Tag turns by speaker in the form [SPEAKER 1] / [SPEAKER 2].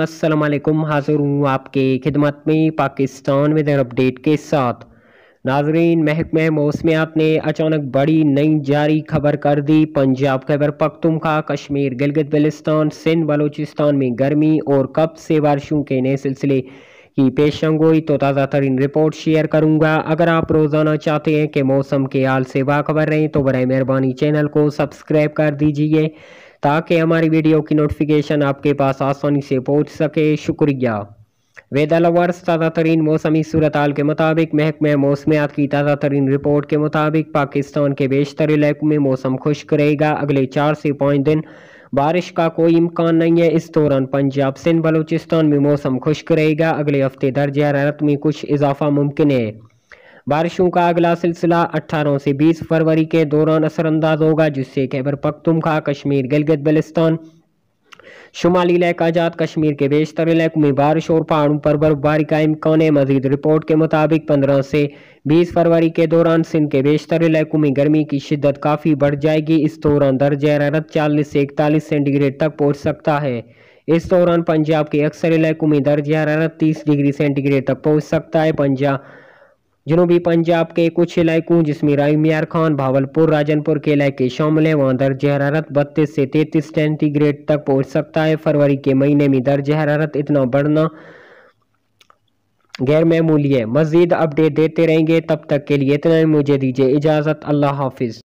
[SPEAKER 1] अस्सलाम वालेकुम हाज़िर हूँ आपके खिदमत में पाकिस्तान वेदर अपडेट के साथ नाजरीन महकमे मौसमियात ने अचानक बड़ी नई जारी खबर कर दी पंजाब खैबर पख्तुनखा कश्मीर गिलगित बलिस्तान सिंध बलूचिस्तान में गर्मी और कब से बारिशों के नए सिलसिले की पेशंगोई तो ताज़ा तरीन रिपोर्ट शेयर करूँगा अगर आप रोज़ाना चाहते हैं कि मौसम के हाल से बाखबर रहें तो बर मेहरबानी चैनल को सब्सक्राइब कर दीजिए ताकि हमारी वीडियो की नोटिफिकेशन आपके पास आसानी से पहुँच सके शुक्रिया वेदा लवर्स ताज़ा तरीन मौसमी सूरत के मुताबिक महकमे मौसमियात की ताज़ा तरीन रिपोर्ट के मुताबिक पाकिस्तान के बेशतर इलाकों में मौसम खुश्क रहेगा अगले चार से पाँच दिन बारिश का कोई इम्कान नहीं है इस दौरान पंजाब सिंध बलूचिस्तान में मौसम खुश्क रहेगा अगले हफ्ते दर्ज हरारत में कुछ इजाफा मुमकिन है बारिशों का अगला सिलसिला 18 से 20 फरवरी के दौरान असरअंदाज होगा जिससे खैबर पखतुमखा कश्मीर गिलगित बलिस्तान शुमाली इलाका आज़ाद कश्मीर के बेशतर इलाकों में बारिश और पहाड़ों पर बर्फबारी का इम्कान है मजीद रिपोर्ट के मुताबिक पंद्रह से बीस फरवरी के दौरान सिंध के बेशतर इलाकों में गर्मी की शिद्दत काफ़ी बढ़ जाएगी इस दौरान दर्ज हरारत चालीस से इकतालीस सेंटीग्रेड तक पहुँच सकता है इस दौरान पंजाब के अक्सर इलाकों में दर्ज हरारत तीस डिग्री सेंटीग्रेड तक पहुँच सकता है पंजाब जनूबी पंजाब के कुछ इलाकों जिसमें राय मियार खान भावलपुर राजनपुर के इलाके शामिल हैं वहाँ दर्ज हरारत बत्तीस से तैंतीस सेंटीग्रेड तक पहुँच सकता है फरवरी के महीने में दर्ज हरारत इतना बढ़ना गैर मामूली है मजीद अपडेट देते रहेंगे तब तक के लिए इतना ही मुझे दीजिए इजाज़त अल्लाह हाफिज़